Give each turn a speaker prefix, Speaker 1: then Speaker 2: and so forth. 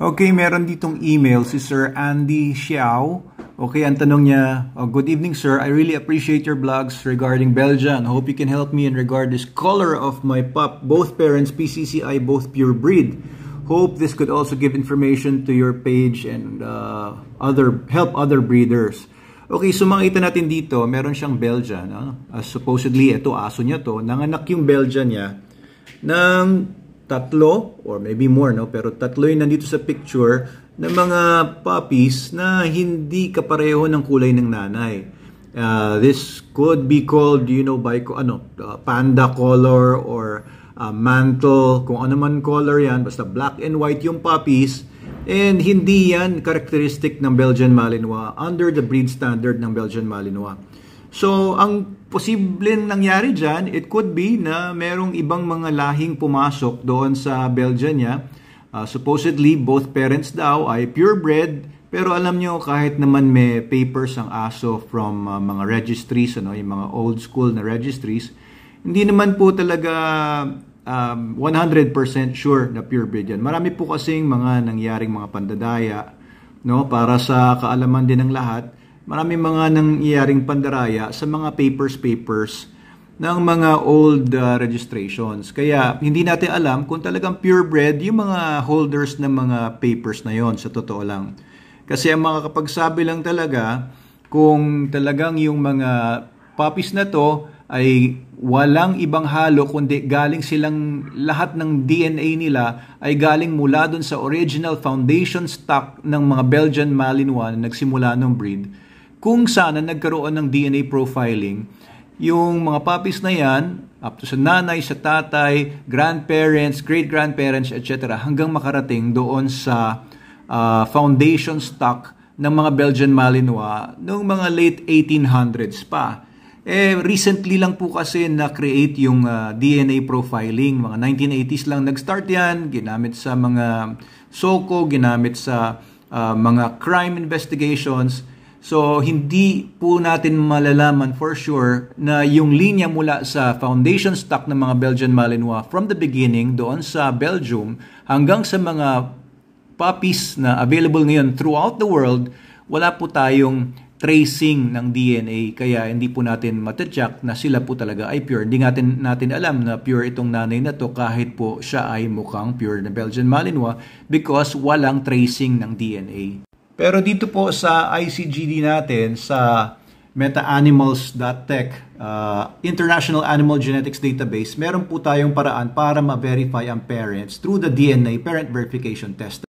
Speaker 1: Okay, meron ditong email si Sir Andy Xiao. Okay, ang tanong niya, oh, Good evening sir, I really appreciate your blogs regarding Belgian. Hope you can help me in regard this color of my pup. Both parents, PCCI, both pure breed. Hope this could also give information to your page and uh, other help other breeders. Okay, so makita natin dito, meron siyang Belgian. Uh, supposedly, ito aso niya to. Nanganak yung Belgian niya Nang tatlo or maybe more no pero tatlo yung nandito sa picture ng mga puppies na hindi kapareho ng kulay ng nanay. Uh, this could be called you know by ano uh, panda color or uh, mantle kung ano man color yan basta black and white yung puppies and hindi yan characteristic ng Belgian Malinois under the breed standard ng Belgian Malinois. So, ang posibleng nangyari dyan, it could be na merong ibang mga lahing pumasok doon sa Belgian niya. Uh, supposedly, both parents daw ay purebred, pero alam nyo, kahit naman may papers ang aso from uh, mga registries, ano, yung mga old school na registries, hindi naman po talaga um, 100% sure na purebred yan. Marami po kasing mga nangyaring mga pandadaya no, para sa kaalaman din ng lahat maraming mga nangyayaring pandaraya sa mga papers-papers ng mga old uh, registrations. Kaya hindi natin alam kung talagang purebred yung mga holders ng mga papers na yon sa totoo lang. Kasi ang makakapagsabi lang talaga kung talagang yung mga puppies na to ay walang ibang halo kundi galing silang lahat ng DNA nila ay galing mula dun sa original foundation stock ng mga Belgian Malinois na nagsimula ng breed kung sana nagkaroon ng DNA profiling yung mga puppies na yan, up to sa nanay, sa tatay, grandparents, great-grandparents, etc. hanggang makarating doon sa uh, foundation stock ng mga Belgian Malinois noong mga late 1800s pa. Eh, recently lang po kasi na-create yung uh, ah, DNA profiling. Mga 1980s lang nag-start yan. Ginamit sa mga SOCO, ginamit sa uh, mga crime investigations. So, hindi po natin malalaman for sure na yung linya mula sa foundation stock ng mga Belgian Malinois from the beginning doon sa Belgium hanggang sa mga puppies na available ngayon throughout the world, wala po tayong tracing ng DNA kaya hindi po natin matacheck na sila po talaga ay pure. Hindi natin, natin alam na pure itong nanay na to kahit po siya ay mukhang pure na Belgian Malinois because walang tracing ng DNA. Pero dito po sa ICGD natin, sa metaanimals.tech uh, International Animal Genetics Database, meron po tayong paraan para ma-verify ang parents through the DNA Parent Verification Test.